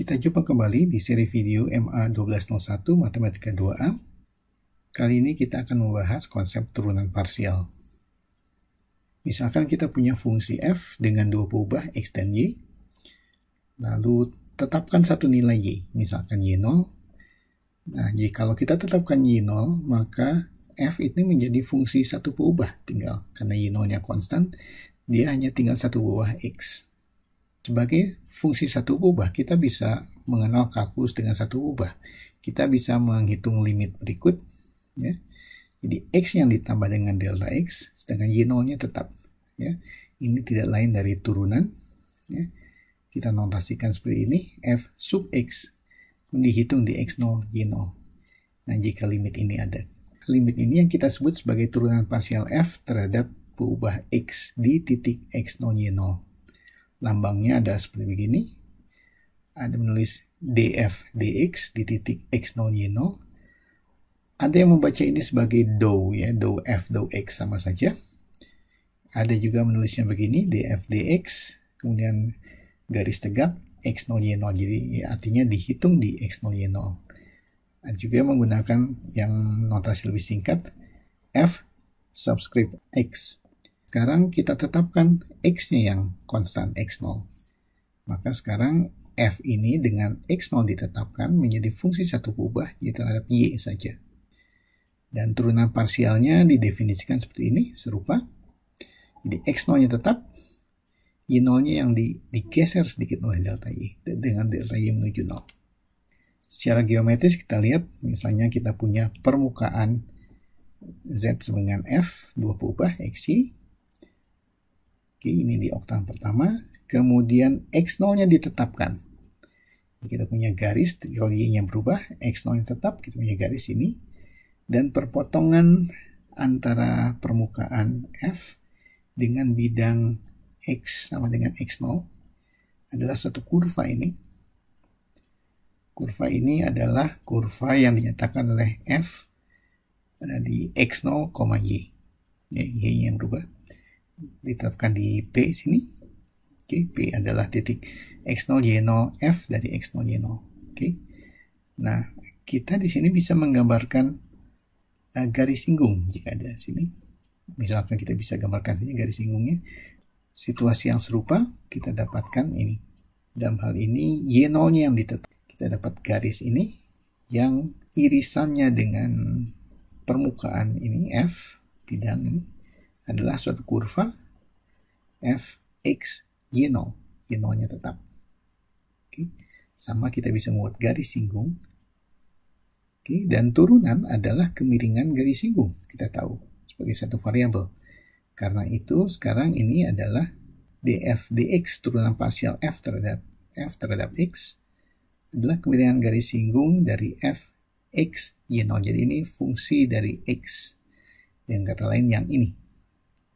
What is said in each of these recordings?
Kita jumpa kembali di seri video MA1201 Matematika 2A. Kali ini kita akan membahas konsep turunan parsial. Misalkan kita punya fungsi f dengan dua perubah x dan y. Lalu tetapkan satu nilai y, misalkan y0. Nah, kalau kita tetapkan y0, maka f ini menjadi fungsi satu perubah tinggal. Karena y0-nya konstan, dia hanya tinggal satu perubah x. Sebagai fungsi satu ubah, kita bisa mengenal kalkulus dengan satu ubah. Kita bisa menghitung limit berikut. Ya. Jadi X yang ditambah dengan delta X, sedangkan Y nolnya tetap. Ya. Ini tidak lain dari turunan. Ya. Kita notasikan seperti ini, F sub X. Dihitung di X0, Y0. Nah, jika limit ini ada. Limit ini yang kita sebut sebagai turunan parsial F terhadap berubah X di titik X0, Y0 lambangnya ada seperti begini. Ada menulis df dx di titik x0 y0. Ada yang membaca ini sebagai do ya, do f do x sama saja. Ada juga menulisnya begini df dx kemudian garis tegak x0 y0 jadi ya, artinya dihitung di x0 y0. Ada juga menggunakan yang notasi lebih singkat f subscript x sekarang kita tetapkan X-nya yang konstan, X0. Maka sekarang F ini dengan X0 ditetapkan menjadi fungsi satu kubah Y terhadap Y saja. Dan turunan parsialnya didefinisikan seperti ini, serupa. Jadi X0-nya tetap, Y0-nya yang di, digeser sedikit oleh delta Y, dengan delta Y menuju 0 secara geometris kita lihat misalnya kita punya permukaan Z dengan F dua x y Oke, ini di oktan pertama. Kemudian X0-nya ditetapkan. Kita punya garis, kalau Y-nya berubah, X0-nya tetap, kita punya garis ini. Dan perpotongan antara permukaan F dengan bidang X sama dengan X0 adalah satu kurva ini. Kurva ini adalah kurva yang dinyatakan oleh F eh, di X0, Y. Ya, y yang berubah ditetapkan di P sini. Oke, P adalah titik X0, Y0, F dari X0, Y0. Oke. Nah, kita di sini bisa menggambarkan uh, garis singgung jika ada di sini. Misalkan kita bisa gambarkan sini garis singgungnya. Situasi yang serupa kita dapatkan ini. Dalam hal ini Y0-nya yang ditetapkan. Kita dapat garis ini yang irisannya dengan permukaan ini F bidang ini adalah suatu kurva f x y0 y0-nya tetap. Okay. Sama kita bisa membuat garis singgung. okay. dan turunan adalah kemiringan garis singgung. Kita tahu sebagai satu variabel. Karena itu sekarang ini adalah df dx turunan parsial f terhadap f terhadap x adalah kemiringan garis singgung dari f x y0. Jadi ini fungsi dari x. Dengan kata lain yang ini.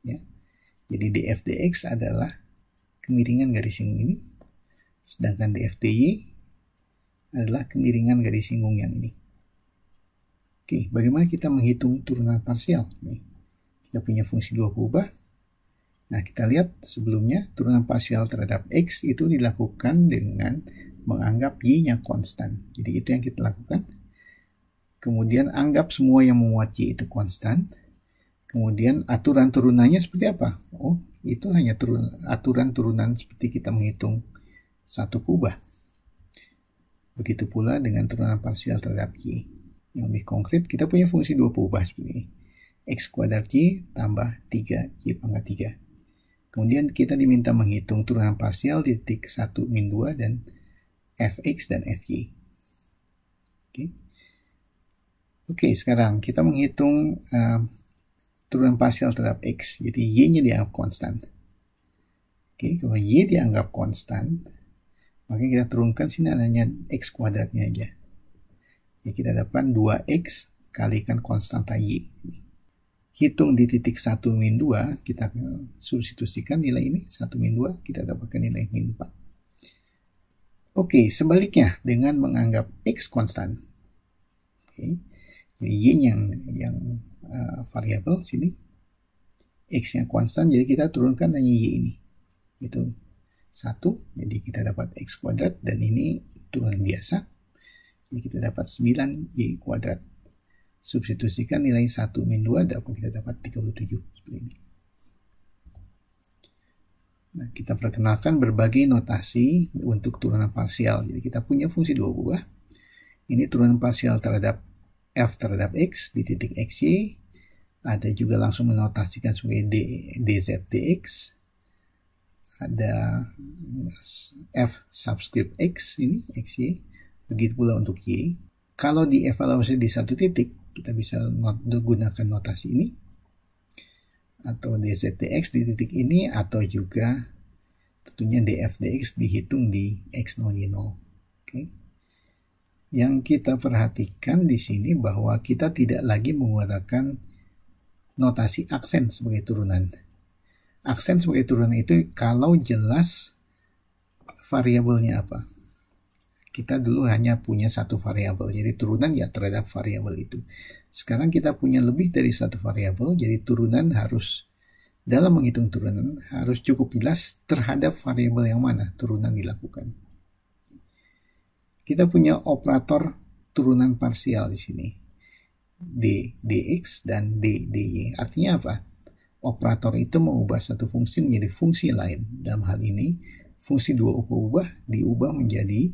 Ya. Jadi DFDX adalah kemiringan garis singgung ini, sedangkan DFDY adalah kemiringan garis singgung yang ini. Oke, bagaimana kita menghitung turunan parsial? Nih, kita punya fungsi dua kubah. Nah, kita lihat sebelumnya turunan parsial terhadap X itu dilakukan dengan menganggap Y-nya konstan. Jadi itu yang kita lakukan. Kemudian anggap semua yang memuat Y itu konstan. Kemudian aturan turunannya seperti apa? Oh, itu hanya turun, aturan turunan seperti kita menghitung satu kubah. Begitu pula dengan turunan parsial terhadap Y. Yang lebih konkret, kita punya fungsi dua kubah seperti ini. X kuadrat Y tambah 3 Y pangkat 3. Kemudian kita diminta menghitung turunan parsial di titik 1 min 2 dan Fx dan Fy. Oke, okay. Oke, okay, sekarang kita menghitung uh, turunan parsial terhadap X. Jadi Y-nya dianggap konstan. Oke, kalau Y dianggap konstan, maka kita turunkan sini hanya X kuadratnya aja. Ya, kita dapatkan 2X kalikan konstanta Y. Hitung di titik 1 min 2, kita substitusikan nilai ini, 1 min 2, kita dapatkan nilai min 4. Oke, sebaliknya dengan menganggap X konstan. Oke, jadi Y yang, yang uh, variabel sini x-nya konstan jadi kita turunkan hanya y ini itu satu jadi kita dapat x kuadrat dan ini turunan biasa ini kita dapat 9 y kuadrat substitusikan nilai 1 min 2 dapat kita dapat 37 seperti ini Nah, kita perkenalkan berbagai notasi untuk turunan parsial. Jadi kita punya fungsi dua buah. Ini turunan parsial terhadap F terhadap X di titik XY. Ada juga langsung menotasikan sebagai D, DZ DX. Ada F subscript X ini, XY. Begitu pula untuk Y. Kalau dievaluasi di satu titik, kita bisa not, gunakan notasi ini. Atau DZ DX di titik ini, atau juga tentunya DF DX dihitung di X0, Y0. Oke. Okay yang kita perhatikan di sini bahwa kita tidak lagi menggunakan notasi aksen sebagai turunan. Aksen sebagai turunan itu kalau jelas variabelnya apa. Kita dulu hanya punya satu variabel, jadi turunan ya terhadap variabel itu. Sekarang kita punya lebih dari satu variabel, jadi turunan harus dalam menghitung turunan harus cukup jelas terhadap variabel yang mana turunan dilakukan kita punya operator turunan parsial di sini. D, dx dan d, dy. Artinya apa? Operator itu mengubah satu fungsi menjadi fungsi lain. Dalam hal ini, fungsi dua ubah diubah menjadi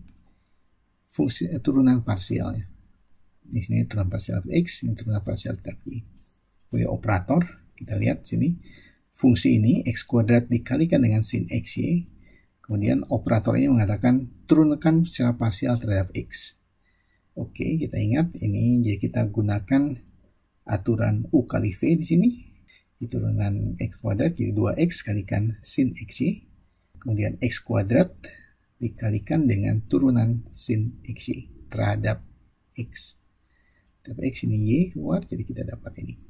fungsi eh, turunan parsialnya. Di sini turunan parsial x, ini turunan parsial y. Punya operator, kita lihat sini. Fungsi ini x kuadrat dikalikan dengan sin x xy Kemudian operator ini mengatakan turunkan secara parsial terhadap X. Oke, kita ingat ini jadi kita gunakan aturan U kali V di sini. Itu turunan X kuadrat jadi 2X kalikan sin x y. Kemudian X kuadrat dikalikan dengan turunan sin x y terhadap X. Terhadap X ini Y keluar, jadi kita dapat ini.